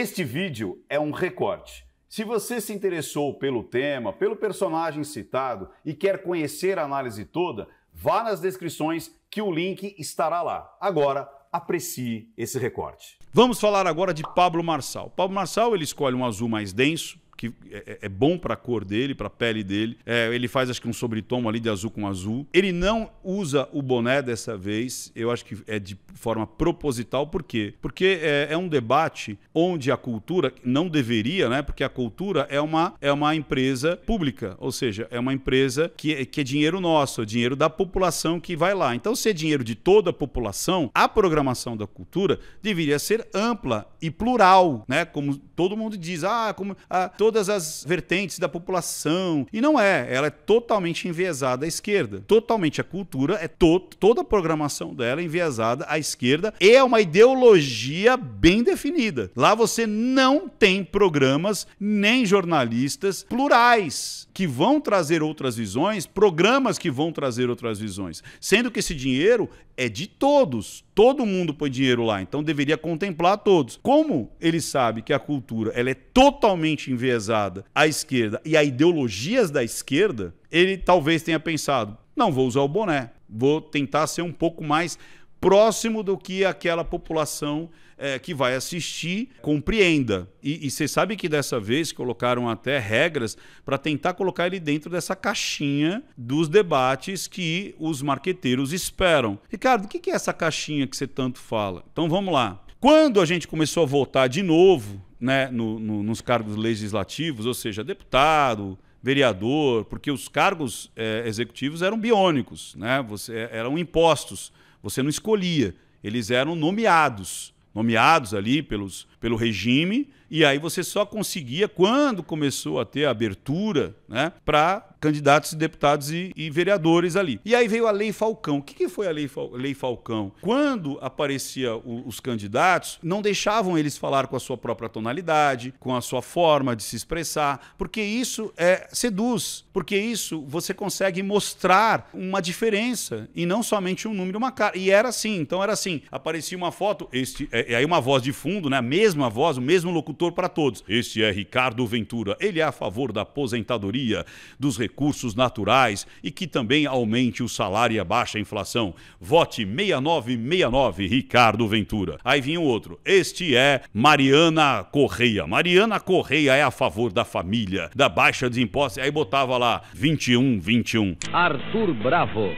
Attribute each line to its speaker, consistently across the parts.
Speaker 1: Este vídeo é um recorte. Se você se interessou pelo tema, pelo personagem citado e quer conhecer a análise toda, vá nas descrições que o link estará lá. Agora, aprecie esse recorte. Vamos falar agora de Pablo Marçal. Pablo Marçal ele escolhe um azul mais denso, que é, é, é bom para a cor dele, para a pele dele. É, ele faz acho que um sobretomo ali de azul com azul. Ele não usa o boné dessa vez, eu acho que é de forma proposital, por quê? Porque é, é um debate onde a cultura não deveria, né? Porque a cultura é uma, é uma empresa pública, ou seja, é uma empresa que, é, que é dinheiro nosso, é dinheiro da população que vai lá. Então, se é dinheiro de toda a população, a programação da cultura deveria ser ampla e plural, né? Como todo mundo diz, ah, como ah, todas as vertentes da população. E não é, ela é totalmente enviesada à esquerda. Totalmente a cultura é to toda a programação dela é enviesada à esquerda e é uma ideologia bem definida. Lá você não tem programas nem jornalistas plurais que vão trazer outras visões, programas que vão trazer outras visões, sendo que esse dinheiro é de todos. Todo mundo põe dinheiro lá, então deveria contemplar todos. Como ele sabe que a cultura ela é totalmente enviesada à esquerda e a ideologias da esquerda, ele talvez tenha pensado: não vou usar o boné, vou tentar ser um pouco mais próximo do que aquela população é, que vai assistir compreenda. E você sabe que dessa vez colocaram até regras para tentar colocar ele dentro dessa caixinha dos debates que os marqueteiros esperam. Ricardo, o que, que é essa caixinha que você tanto fala? Então vamos lá. Quando a gente começou a votar de novo né, no, no, nos cargos legislativos, ou seja, deputado, vereador, porque os cargos é, executivos eram biônicos, né, você, eram impostos. Você não escolhia, eles eram nomeados, nomeados ali pelos, pelo regime e aí você só conseguia quando começou a ter abertura né, para candidatos, deputados e, e, vereadores ali. E aí veio a Lei Falcão. O que, que foi a Lei, Fal Lei Falcão? Quando aparecia o, os candidatos, não deixavam eles falar com a sua própria tonalidade, com a sua forma de se expressar, porque isso é, seduz, porque isso você consegue mostrar uma diferença e não somente um número, uma cara. E era assim, então era assim, aparecia uma foto, este, é, é aí uma voz de fundo, né? A mesma voz, o mesmo locutor para todos. Este é Ricardo Ventura. Ele é a favor da aposentadoria, dos recursos naturais e que também aumente o salário e a baixa inflação. Vote 6969, Ricardo Ventura. Aí vinha o outro. Este é Mariana Correia. Mariana Correia é a favor da família, da baixa de impostos. Aí botava lá 2121. Arthur Bravo.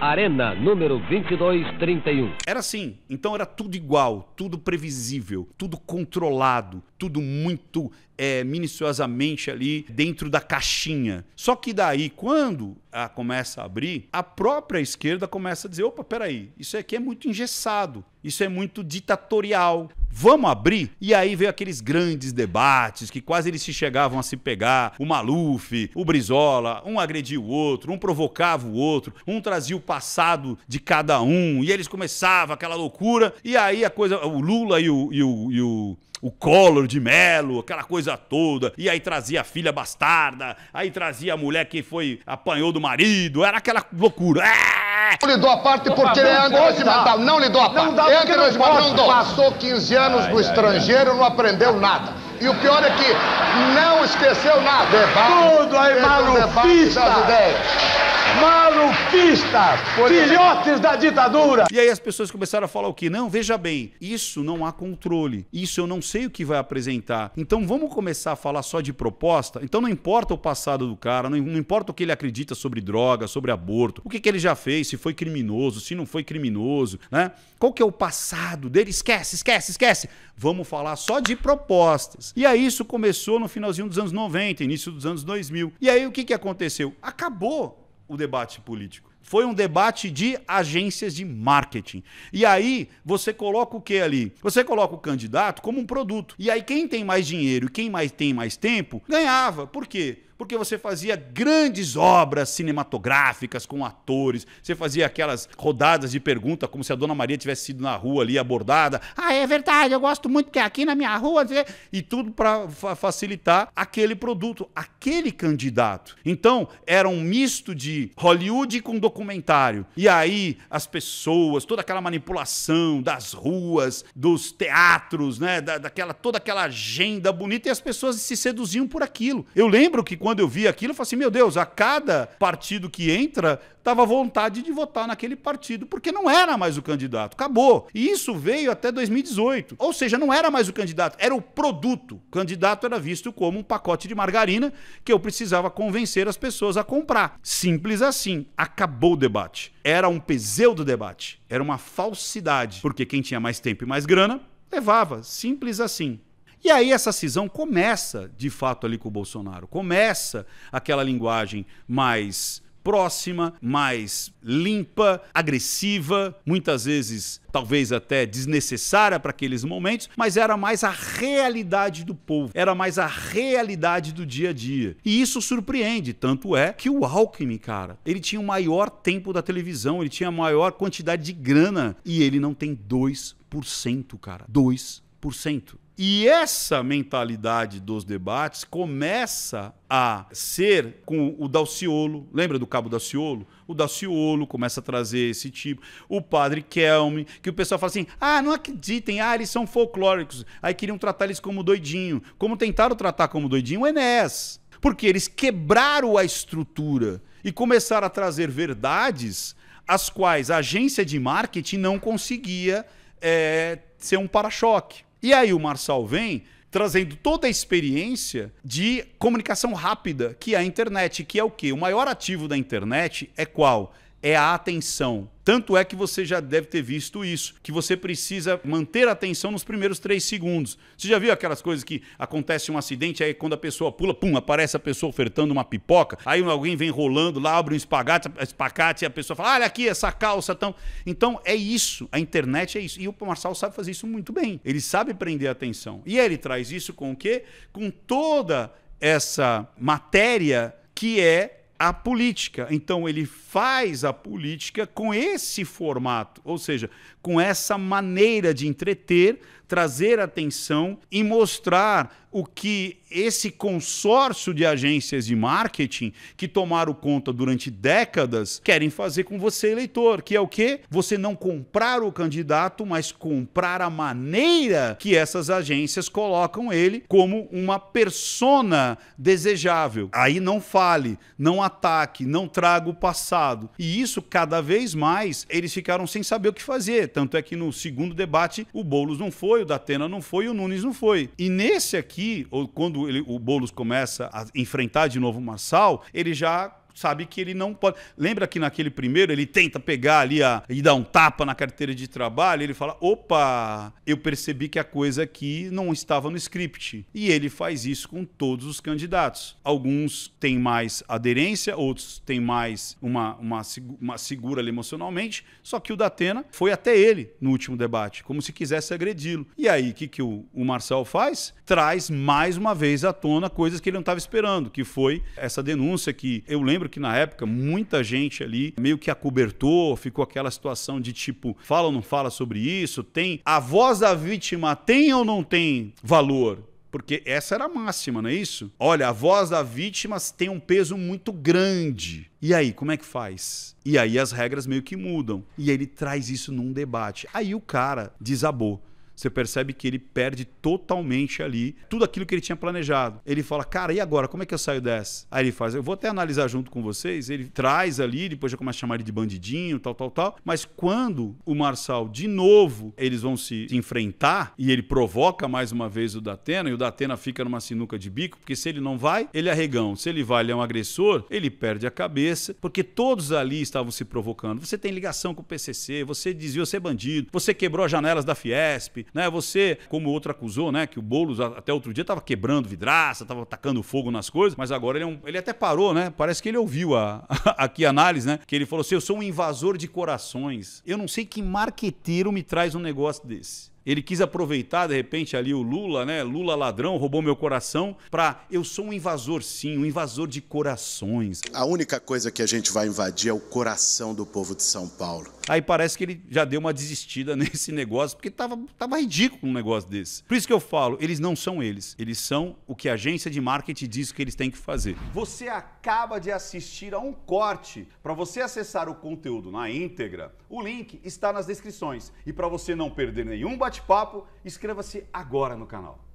Speaker 1: Arena, número 2231. Era assim, então era tudo igual, tudo previsível, tudo controlado, tudo muito é, minuciosamente ali dentro da caixinha. Só que daí, quando a começa a abrir, a própria esquerda começa a dizer: opa, peraí, isso aqui é muito engessado, isso é muito ditatorial vamos abrir? E aí veio aqueles grandes debates que quase eles se chegavam a se pegar, o Maluf, o Brizola, um agredia o outro, um provocava o outro, um trazia o passado de cada um, e eles começavam aquela loucura, e aí a coisa, o Lula e o, e o, e o o Collor de Melo, aquela coisa toda, e aí trazia a filha bastarda, aí trazia a mulher que foi apanhou do marido, era aquela loucura. Ah! É não lhe dou a parte porque ele é antirregimental. Não lhe dou a parte. Não dá Entre não posso, não dou. Passou 15 anos ai, no estrangeiro, ai, não aprendeu nada. E o pior é que não esqueceu nada. Debate, é Tudo aí, maluco. das ideias. Maluquistas, é. filhotes da ditadura. E aí as pessoas começaram a falar o que? Não, veja bem, isso não há controle. Isso eu não sei o que vai apresentar. Então vamos começar a falar só de proposta. Então não importa o passado do cara, não, importa o que ele acredita sobre droga, sobre aborto, o que, que ele já fez, se foi criminoso, se não foi criminoso, né? Qual que é o passado dele? Esquece, esquece, esquece. Vamos falar só de propostas. E aí isso começou no finalzinho dos anos 90, início dos anos 2000. E aí o que, que aconteceu? Acabou o debate político. Foi um debate de agências de marketing. E aí você coloca o que ali? Você coloca o candidato como um produto. E aí quem tem mais dinheiro e quem mais tem mais tempo ganhava. Por quê? porque você fazia grandes obras cinematográficas com atores, você fazia aquelas rodadas de pergunta como se a Dona Maria tivesse sido na rua ali abordada. Ah, é verdade, eu gosto muito que é aqui na minha rua e tudo para facilitar aquele produto, aquele candidato. Então, era um misto de Hollywood com documentário. E aí as pessoas, toda aquela manipulação das ruas, dos teatros, né, da, daquela toda aquela agenda bonita e as pessoas se seduziam por aquilo. Eu lembro que quando eu vi aquilo, eu falei assim: meu Deus, a cada partido que entra, estava vontade de votar naquele partido, porque não era mais o candidato. Acabou. E isso veio até 2018. Ou seja, não era mais o candidato, era o produto. O candidato era visto como um pacote de margarina que eu precisava convencer as pessoas a comprar. Simples assim. Acabou o debate. Era um peseu do debate. Era uma falsidade. Porque quem tinha mais tempo e mais grana levava. Simples assim. E aí essa cisão começa, de fato, ali com o Bolsonaro. Começa aquela linguagem mais próxima, mais limpa, agressiva, muitas vezes talvez até desnecessária para aqueles momentos, mas era mais a realidade do povo, era mais a realidade do dia a dia. E isso surpreende, tanto é que o Alckmin, cara, ele tinha o maior tempo da televisão, ele tinha a maior quantidade de grana e ele não tem 2%, cara. 2%. E essa mentalidade dos debates começa a ser com o Dalciolo, lembra do cabo Daciolo? O Daciolo começa a trazer esse tipo, o padre Kelme, que o pessoal fala assim: "Ah, não acreditem, ah, eles são folclóricos". Aí queriam tratar eles como doidinho, como tentaram tratar como doidinho o Enés, porque eles quebraram a estrutura e começaram a trazer verdades as quais a agência de marketing não conseguia é, ser um para-choque. E aí o Marçal vem trazendo toda a experiência de comunicação rápida que é a internet, que é o quê? O maior ativo da internet é qual? é a atenção. Tanto é que você já deve ter visto isso, que você precisa manter a atenção nos primeiros três segundos. Você já viu aquelas coisas que acontece um acidente, aí quando a pessoa pula, pum, aparece a pessoa ofertando uma pipoca, aí alguém vem rolando lá, abre um espacate, espacate, e a pessoa fala, olha aqui essa calça. Tão... Então é isso, a internet é isso. E o Marçal sabe fazer isso muito bem, ele sabe prender a atenção. E ele traz isso com o quê? Com toda essa matéria que é a política. Então, ele faz a política com esse formato, ou seja, com essa maneira de entreter, trazer atenção e mostrar o que esse consórcio de agências de marketing que tomaram conta durante décadas querem fazer com você, eleitor, que é o quê? Você não comprar o candidato, mas comprar a maneira que essas agências colocam ele como uma persona desejável. Aí não fale, não ataque, não traga o passado. E isso cada vez mais eles ficaram sem saber o que fazer. Tanto é que no segundo debate o Boulos não foi foi, o Datena não foi, o Nunes não foi. E nesse aqui, ou quando ele, o Boulos começa a enfrentar de novo o Marçal, ele já sabe que ele não pode. Lembra que naquele primeiro ele tenta pegar ali a, e dar um tapa na carteira de trabalho? Ele fala: opa, eu percebi que a coisa aqui não estava no script. E ele faz isso com todos os candidatos. Alguns têm mais aderência, outros têm mais uma, uma, uma segura ali emocionalmente. Só que o Datena foi até ele no último debate, como se quisesse agredi-lo. E aí, o que, que o, o Marcel faz? Traz mais uma vez à tona coisas que ele não estava esperando, que foi essa denúncia que eu lembro lembro que na época muita gente ali meio que acobertou, ficou aquela situação de tipo, fala ou não fala sobre isso, tem a voz da vítima tem ou não tem valor? Porque essa era a máxima, não é isso? Olha, a voz da vítima tem um peso muito grande. E aí, como é que faz? E aí as regras meio que mudam. E ele traz isso num debate. Aí o cara desabou. Você percebe que ele perde totalmente ali tudo aquilo que ele tinha planejado. Ele fala, cara, e agora? Como é que eu saio dessa? Aí ele faz, eu vou até analisar junto com vocês. Ele traz ali, depois já começa a chamar ele de bandidinho, tal, tal, tal. Mas quando o Marçal, de novo, eles vão se enfrentar e ele provoca mais uma vez o Datena, e o Datena fica numa sinuca de bico, porque se ele não vai, ele é regão. Se ele vai, ele é um agressor, ele perde a cabeça, porque todos ali estavam se provocando. Você tem ligação com o PCC, você desviou ser é bandido, você quebrou as janelas da Fiesp, né? Você, como outro acusou, né? Que o Boulos até outro dia estava quebrando vidraça, estava atacando fogo nas coisas, mas agora ele, é um, ele até parou, né? Parece que ele ouviu a, a, aqui a análise, né? Que ele falou assim: eu sou um invasor de corações. Eu não sei que marqueteiro me traz um negócio desse. Ele quis aproveitar, de repente, ali o Lula, né? Lula ladrão, roubou meu coração, para eu sou um invasor, sim, um invasor de corações. A única coisa que a gente vai invadir é o coração do povo de São Paulo. Aí parece que ele já deu uma desistida nesse negócio, porque tava, tava ridículo um negócio desse. Por isso que eu falo, eles não são eles. Eles são o que a agência de marketing diz que eles têm que fazer. Você acaba de assistir a um corte. Para você acessar o conteúdo na íntegra, o link está nas descrições. E para você não perder nenhum bate bate-papo, inscreva-se agora no canal.